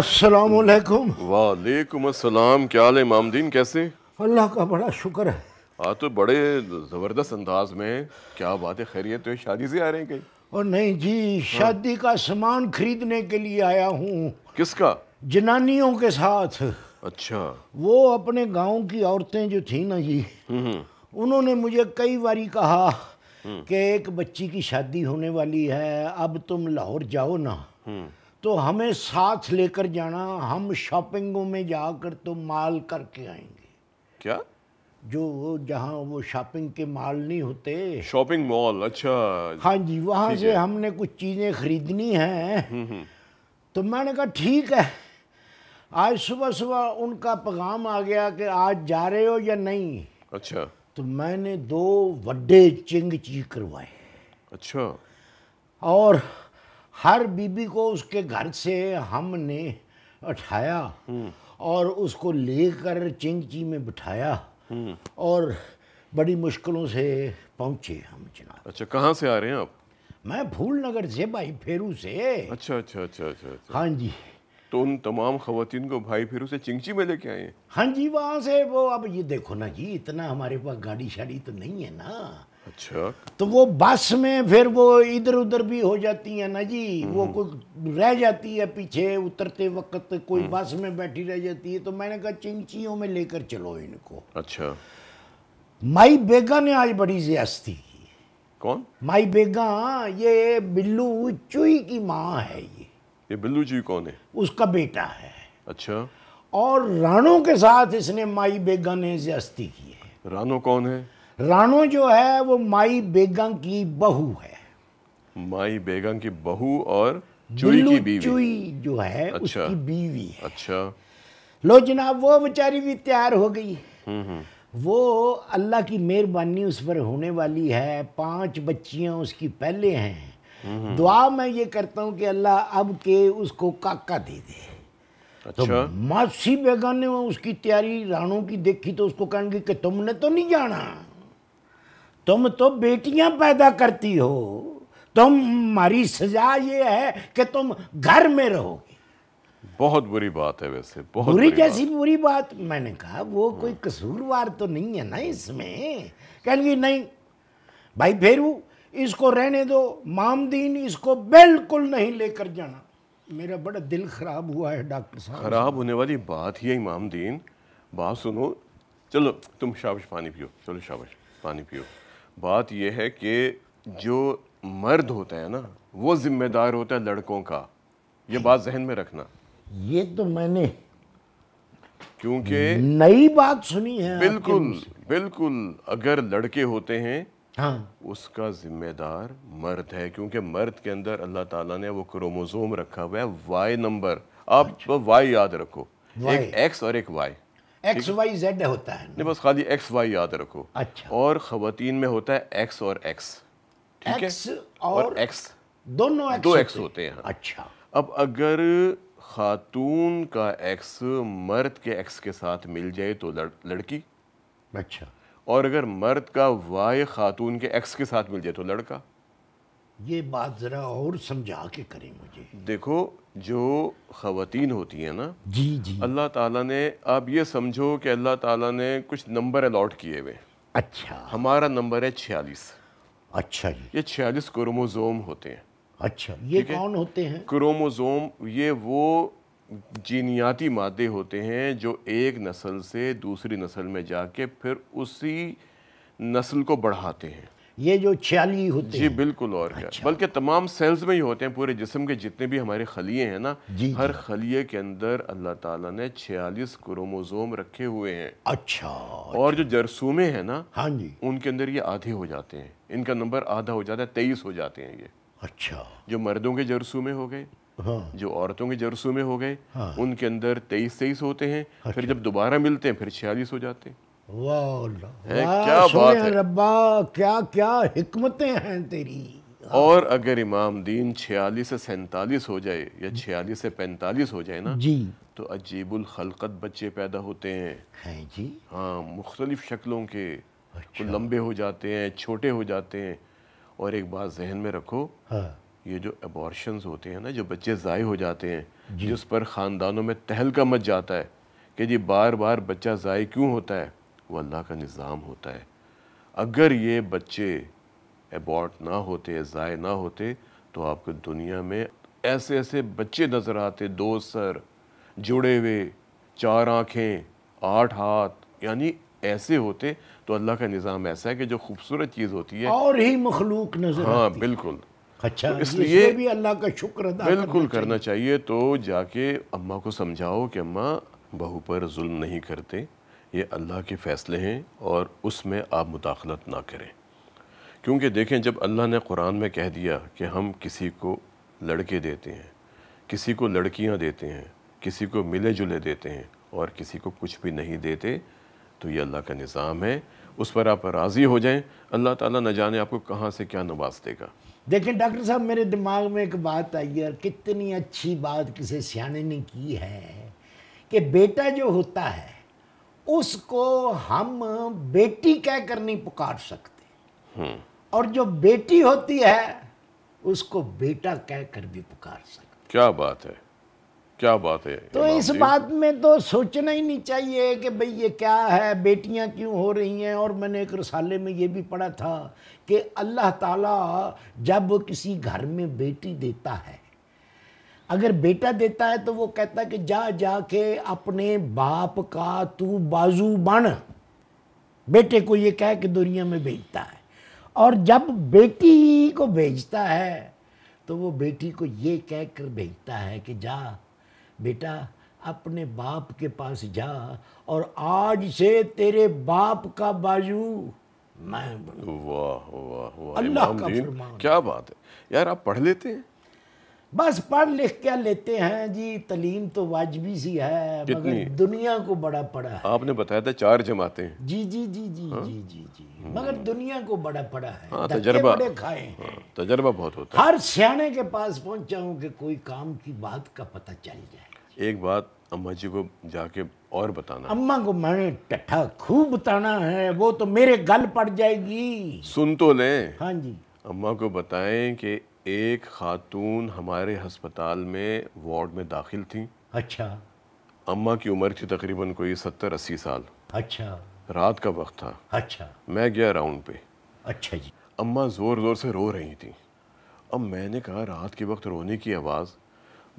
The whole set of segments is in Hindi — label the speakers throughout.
Speaker 1: असलकुम
Speaker 2: वालेकुम अस्सलाम क्या हाल है इमामदीन कैसे
Speaker 1: अल्लाह का बड़ा
Speaker 2: शुक्र है हाँ तो बड़े ज़बरदस्त अंदाज में क्या बात है खैरियत तो शादी से आ रहे हैं कहीं
Speaker 1: और नहीं जी हाँ। शादी का सामान खरीदने के लिए आया हूँ किसका जनानियों के साथ अच्छा वो अपने गांव की औरतें जो थी ना जी हम्म, हम्म। उन्होंने मुझे कई बारी कहा हम्म। कि एक बच्ची की शादी होने वाली है अब तुम लाहौर जाओ ना तो हमें साथ लेकर जाना हम शॉपिंगों में जाकर तो माल करके आएंगे क्या जो वो जहाँ वो शॉपिंग के माल नहीं होते
Speaker 2: शॉपिंग मॉल अच्छा
Speaker 1: हाँ जी वहां से हमने कुछ चीज़ें खरीदनी हैं हम्म, हम्म। तो मैंने कहा ठीक है आज सुबह सुबह उनका पैगाम आ गया कि आज जा रहे हो या नहीं अच्छा तो मैंने दो वड्डे चिंग ची करवाए अच्छा और हर बीबी को उसके घर से हमने उठाया और उसको लेकर चिंगची में बिठाया और बड़ी मुश्किलों से पहुंचे हम जनाब
Speaker 2: अच्छा कहाँ से आ रहे हैं आप मैं भूल नगर से भाई फेरू से अच्छा अच्छा अच्छा अच्छा, अच्छा। हाँ जी तो उन तमाम खातन को भाई फेरू से चिंगची में लेके आए हाँ जी वहाँ से वो
Speaker 1: अब ये देखो ना जी इतना हमारे पास गाड़ी शाड़ी तो नहीं है ना अच्छा तो वो बस में फिर वो इधर उधर भी हो जाती है ना जी वो हम्म। कोई रह जाती है पीछे उतरते वक्त कोई हम्म। बस में बैठी रह जाती है तो मैंने कहा चिंचियों में लेकर चलो इनको अच्छा माई बेगा ने आज बड़ी ज्यादती की कौन माई बेगा ये बिल्लू चुई की माँ है ये
Speaker 2: ये बिल्लू चुई कौन है
Speaker 1: उसका बेटा है अच्छा और रानों के साथ इसने माई बेगा ने ज्यादती
Speaker 2: की है रानो कौन है
Speaker 1: रानो जो है वो माई बेगम की बहू
Speaker 2: है माई बेगम की बहू और चुई की बीवी चुई जो है अच्छा, उसकी बीवी है अच्छा
Speaker 1: लो जनाब वो बेचारी भी तैयार हो गई
Speaker 2: हम्म, हम्म।
Speaker 1: वो अल्लाह की मेहरबानी उस पर होने वाली है पांच बच्चियां उसकी पहले हैं हम्म, दुआ मैं ये करता हूँ कि अल्लाह अब के उसको काका दे दे तो अच्छा। तो मासी बेगम ने उसकी तैयारी रानों की देखी तो उसको कहेंगे कि तुमने तो नहीं जाना तुम तो बेटियां पैदा करती हो तुम हमारी सजा ये है कि तुम घर में रहोगे
Speaker 2: बहुत बुरी बात है वैसे बहुत बुरी, बुरी जैसी
Speaker 1: बात। बुरी बात मैंने कहा वो कोई कसूरवार तो नहीं है ना इसमें कहेंगी नहीं भाई फेरू इसको रहने दो मामदीन इसको बिल्कुल नहीं लेकर जाना मेरा बड़ा दिल खराब हुआ है डॉक्टर साहब खराब
Speaker 2: होने वाली बात ही है इमामदीन बात सुनो चलो तुम शाबाश पानी पियो चलो शाबाश पानी पियो बात यह है कि जो मर्द होता है ना वो जिम्मेदार होता है लड़कों का ये बात जहन में रखना
Speaker 1: ये तो मैंने क्योंकि नई बात सुनी है बिल्कुल
Speaker 2: बिल्कुल अगर लड़के होते हैं हाँ उसका जिम्मेदार मर्द है क्योंकि मर्द के अंदर अल्लाह ताला ने वो क्रोमोजोम रखा हुआ है वाई नंबर आप अच्छा। वाई याद रखो वाई। एक एक्स और एक वाई एक्स वाई जेड होता है नहीं बस खाली एक्स वाई याद रखो अच्छा और खातन में होता है एक्स और एक्स ठीक है और एक्स दोनों एक्स दो एक्स होते हैं हाँ। अच्छा अब अगर खातून का एक्स मर्द के एक्स के साथ मिल जाए तो लड़, लड़की अच्छा और अगर मर्द का वाई खातून के एक्स के साथ मिल जाए तो लड़का
Speaker 1: ये बात ज़रा और समझा के करें मुझे
Speaker 2: देखो जो ख़वान होती हैं ना जी जी अल्लाह ताला ने आप ये समझो कि अल्लाह ताला ने कुछ नंबर अलॉट किए हुए अच्छा हमारा नंबर है छियालीस अच्छा जी ये छियालीस क्रोमोजोम होते हैं अच्छा ये कौन होते हैं क्रोमोजोम ये वो जीनियाती मादे होते हैं जो एक नस्ल से दूसरी नस्ल में जाके फिर उसी नस्ल को बढ़ाते हैं ये जो छियाली होते जी बिल्कुल और अच्छा। क्या बल्कि तमाम सेल्स में ही होते हैं पूरे जिसम के जितने भी हमारे खलिए हैं ना जी हर खलिये के अंदर अल्लाह ताला ने छियालीस क्रोमोजोम रखे हुए हैं अच्छा, अच्छा और जो जरसूमे हैं ना हाँ जी उनके अंदर ये आधे हो जाते हैं इनका नंबर आधा हो जाता है तेईस हो जाते हैं ये अच्छा जो मर्दों के जरसूमे हो गए हाँ। जो औरतों के जरसूमे हो गए हाँ। उनके अंदर तेईस तेईस होते हैं अच्छा। फिर जब दोबारा मिलते हैं फिर छियालीस हो जाते हैं
Speaker 1: वाह क्या बात है रब्बा क्या क्या हिकमतें हैं तेरी
Speaker 2: हाँ। और अगर इमाम दीन छियालीस से सैतालीस हो जाए या छियालीस से पैंतालीस हो जाए ना जी तो अजीबुल खलकत बच्चे पैदा होते हैं है जी हाँ मुख्तलिफ शक्लों के अच्छा। तो लंबे हो जाते हैं छोटे हो जाते हैं और एक बात जहन में रखो हाँ। ये जो अबॉर्शंस होते हैं ना जो बच्चे ज़ाय हो जाते हैं जिस पर ख़ानदानों में तहलका मच जाता है कि जी बार बार बच्चा ज़ाय क्यों होता है वो अल्लाह का निज़ाम होता है अगर ये बच्चे एबॉर्ट ना होते ज़ाय ना होते तो आपको दुनिया में ऐसे ऐसे बच्चे नज़र आते दो सर जुड़े हुए चार आँखें आठ हाथ यानी ऐसे होते तो अल्लाह का निज़ाम ऐसा है कि जो खूबसूरत चीज़ होती है और ही
Speaker 1: मखलूक नजर हाँ आती
Speaker 2: बिल्कुल अच्छा तो इसलिए
Speaker 1: भी अल्लाह का शुक्र अदा बिल्कुल करना, करना
Speaker 2: चाहिए।, चाहिए तो जाके अम्मा को समझाओ कि अम्मा बहू पर जुल्म नहीं करते ये अल्लाह के फ़ैसले हैं और उसमें आप मुदाखलत ना करें क्योंकि देखें जब अल्लाह ने कुरान में कह दिया कि हम किसी को लड़के देते हैं किसी को लड़कियां देते हैं किसी को मिले जुले देते हैं और किसी को कुछ भी नहीं देते तो ये अल्लाह का निज़ाम है उस पर आप राज़ी हो जाएं अल्लाह ताला न जाने आपको कहाँ से क्या नवाज देगा
Speaker 1: देखें डॉक्टर साहब मेरे दिमाग में एक बात आई है कितनी अच्छी बात किसी सियाने ने की है कि बेटा जो होता है उसको हम बेटी कहकर नहीं पुकार सकते और जो बेटी होती है उसको बेटा कहकर भी पुकार सकते
Speaker 2: क्या बात है क्या बात है तो इस बात
Speaker 1: में तो सोचना ही नहीं चाहिए कि भाई ये क्या है बेटियां क्यों हो रही हैं और मैंने एक रसाले में ये भी पढ़ा था कि अल्लाह ताला जब किसी घर में बेटी देता है अगर बेटा देता है तो वो कहता है कि जा जा के अपने बाप का तू बाजू बन बेटे को ये कह के दुनिया में भेजता है और जब बेटी को भेजता है तो वो बेटी को ये कह कर भेजता है कि जा बेटा अपने बाप के पास जा और आज से तेरे बाप का बाजू
Speaker 2: मैं वाह वाह वाह अल्लाह का क्या बात है यार आप पढ़ लेते हैं
Speaker 1: बस पढ़ लिख क्या लेते हैं जी तलीम तो वाजबी सी है मगर दुनिया को बड़ा पड़ा है
Speaker 2: आपने बताया था चार जमाते हैं जी जी जी जी हाँ? जी जी जी हम्म। मगर
Speaker 1: दुनिया को बड़ा पड़ा है हाँ, तजर्बा बड़े खाए हैं
Speaker 2: हाँ, तजर्बा बहुत होता है हर
Speaker 1: सियाने के पास पहुंचा हूँ कि कोई काम की बात का पता चल
Speaker 2: जाए एक बात अम्मा जी को जाके और बताना
Speaker 1: अम्मा को मैंने टट्ठा खूब बताना है वो तो मेरे गल पड़ जाएगी
Speaker 2: सुन तो ले हाँ जी अम्मा को बताएं कि एक खातून हमारे हस्पताल में वार्ड में दाखिल थी अच्छा अम्मा की उम्र थी तकरीबन कोई सत्तर अस्सी साल अच्छा रात का वक्त था अच्छा मैं गया राउंड पे अच्छा जी अम्मा ज़ोर ज़ोर से रो रही थी अब मैंने कहा रात के वक्त रोने की आवाज़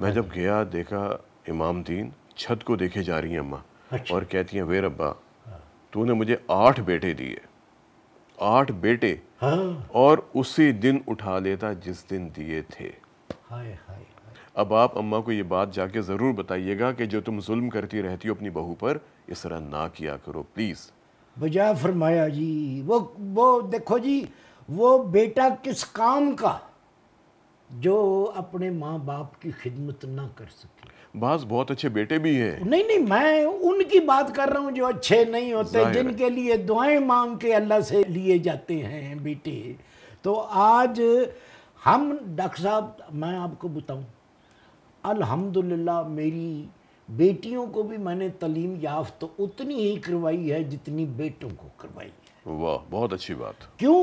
Speaker 2: मैं जब गया देखा इमाम दीन छत को देखे जा रही हैं अम्मा अच्छा। और कहती हैं वे रब्बा हाँ। तूने मुझे आठ बेटे दिए आठ बेटे हाँ। और उसी दिन उठा लेता जिस दिन दिए थे हाय हाय अब आप अम्मा को ये बात जाके ज़रूर बताइएगा कि जो तुम जुल्म करती रहती हो अपनी बहू पर इस तरह ना किया करो प्लीज़
Speaker 1: बजा फरमाया जी वो वो देखो जी वो बेटा किस काम का जो अपने माँ बाप की खिदमत ना कर सके
Speaker 2: बास बहुत अच्छे बेटे भी हैं
Speaker 1: नहीं नहीं मैं उनकी बात कर रहा हूँ जो अच्छे नहीं होते जिनके लिए दुआएं मांग के अल्लाह से लिए जाते हैं बेटे तो आज हम डॉक्टर साहब मैं आपको बताऊँ अल्हम्दुलिल्लाह मेरी बेटियों को भी मैंने तलीम याफ्त तो उतनी ही करवाई है जितनी बेटों को करवाई
Speaker 2: है वाह बहुत अच्छी बात
Speaker 1: क्यों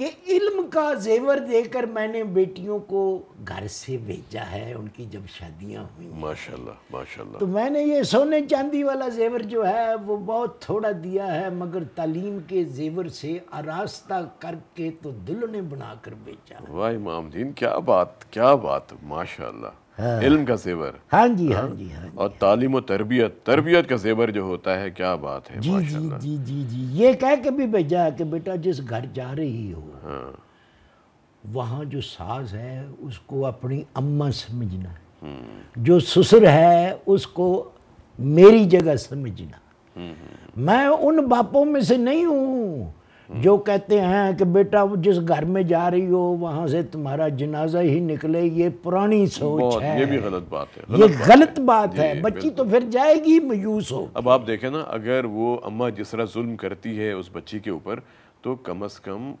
Speaker 1: कि इल्म का जेवर देकर मैंने बेटियों को घर से भेजा है उनकी जब शादियां हुई माशाल्लाह माशाल्लाह तो मैंने ये सोने चांदी वाला जेवर जो है वो बहुत थोड़ा दिया है मगर तालीम के जेवर से आरास्ता करके तो दिल ने बना कर भेजा
Speaker 2: वाह इमाम दीन क्या बात क्या बात माशाल्लाह हाँ। इल्म का सेवर हाँ, हाँ।, हाँ जी हाँ, जी हाँ और तालीम तरबियत तरबियत का सेवर जो होता है क्या बात है जी जी
Speaker 1: जी जी जी ये कह के भी भेजा कि बेटा जिस घर जा रही हो वहाँ जो सास है उसको अपनी अम्मा समझना हम्म। जो ससुर है उसको मेरी जगह समझना हम्म, हम्म, मैं उन बापों में से नहीं हूँ जो कहते हैं कि बेटा जिस घर में जा रही हो वहां से तुम्हारा जनाजा ही निकले ये पुरानी सोच है ये भी
Speaker 2: गलत बात है गलत ये बात गलत है। बात है, बच्ची
Speaker 1: तो फिर जाएगी मायूस हो
Speaker 2: अब आप देखें ना अगर वो अम्मा जिस तरह जुल्म करती है उस बच्ची के ऊपर तो कम अज़ कम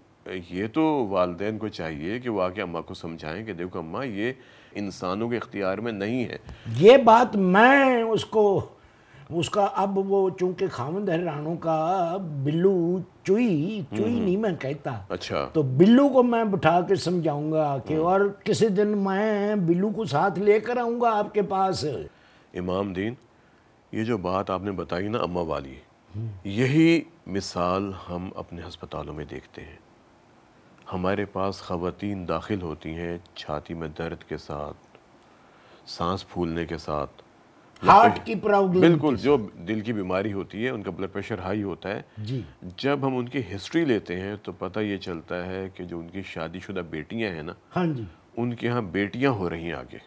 Speaker 2: ये तो वालदे को चाहिए कि वो आके अम्मा को समझाएं कि देखो अम्मा ये इंसानों के इख्तियार में नहीं है
Speaker 1: ये बात मैं उसको उसका अब वो चूंकि खामंद हरानों का बिल्लू चुई चुई नहीं मैं कहता अच्छा तो बिल्लू को मैं बिठा के समझाऊंगा कि हम्म। और किसी दिन मैं बिल्लू को साथ लेकर आऊंगा आपके पास
Speaker 2: इमाम दीन ये जो बात आपने बताई ना अम्मा वाली हम्म। यही मिसाल हम अपने हस्पतालों में देखते हैं हमारे पास खातन दाखिल होती हैं छाती में दर्द के साथ सांस फूलने के साथ हार्ट की
Speaker 1: प्रॉब्लम बिल्कुल
Speaker 2: जो दिल की बीमारी होती है उनका ब्लड प्रेशर हाई होता है जी जब हम उनकी हिस्ट्री लेते हैं तो पता ये चलता है कि जो उनकी शादीशुदा बेटियां हैं ना हाँ जी उनके यहाँ बेटियां हो रही हैं आगे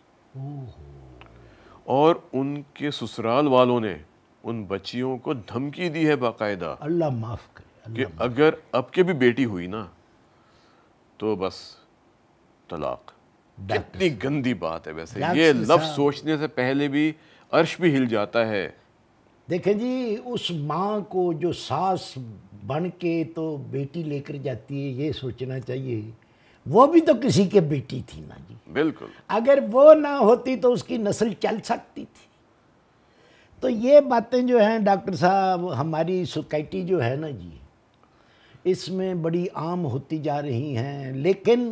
Speaker 2: और उनके ससुराल वालों ने उन बच्चियों को धमकी दी है बाकायदा अल्लाह माफ़ करे कि अगर अब के भी बेटी हुई ना तो बस तलाक कितनी गंदी बात है वैसे ये लफ्ज़ सोचने से पहले भी अर्श भी हिल जाता है
Speaker 1: देखें जी उस माँ को जो सास बन के तो बेटी लेकर जाती है ये सोचना चाहिए वो भी तो किसी के बेटी थी ना
Speaker 2: जी बिल्कुल
Speaker 1: अगर वो ना होती तो उसकी नस्ल चल सकती थी तो ये बातें जो हैं डॉक्टर साहब हमारी सोसाइटी जो है ना जी इसमें बड़ी आम होती जा रही हैं लेकिन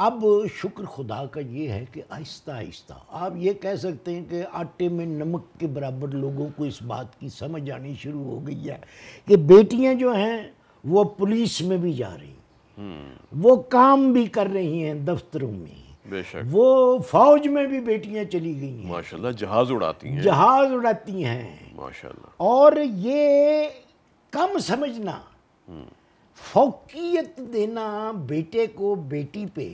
Speaker 1: अब शुक्र खुदा का ये है कि आहिस्ता आहिस्ता आप ये कह सकते हैं कि आटे में नमक के बराबर लोगों को इस बात की समझ आनी शुरू हो गई है कि बेटियां जो हैं वो पुलिस में भी जा रही वो काम भी कर रही हैं दफ्तरों
Speaker 2: में
Speaker 1: वो फौज में भी बेटियां चली गई
Speaker 2: हैं माशाल्लाह जहाज उड़ाती हैं जहाज
Speaker 1: उड़ाती हैं
Speaker 2: माशाल्लाह
Speaker 1: और ये कम समझना हम्म। फौकियत देना बेटे को बेटी पे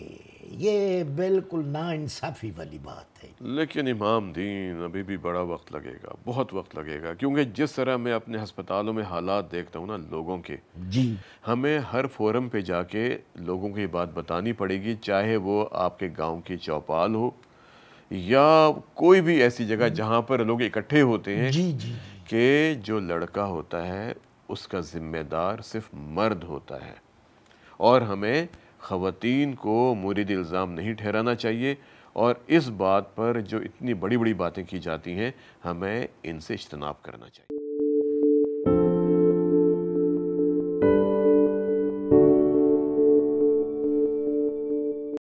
Speaker 1: ये बिल्कुल ना इंसाफी वाली बात
Speaker 2: है लेकिन इमाम दीन अभी भी बड़ा वक्त लगेगा बहुत वक्त लगेगा क्योंकि जिस तरह मैं अपने अस्पतालों में हालात देखता हूँ ना लोगों के जी हमें हर फोरम पे जाके लोगों की बात बतानी पड़ेगी चाहे वो आपके गांव की चौपाल हो या कोई भी ऐसी जगह जहाँ पर लोग इकट्ठे होते हैं जी जी कि जो लड़का होता है उसका ज़िम्मेदार सिर्फ मर्द होता है और हमें ख़वातीन को मुरीद इल्ज़ाम नहीं ठहराना चाहिए और इस बात पर जो इतनी बड़ी बड़ी बातें की जाती हैं हमें इनसे इजतनाब करना चाहिए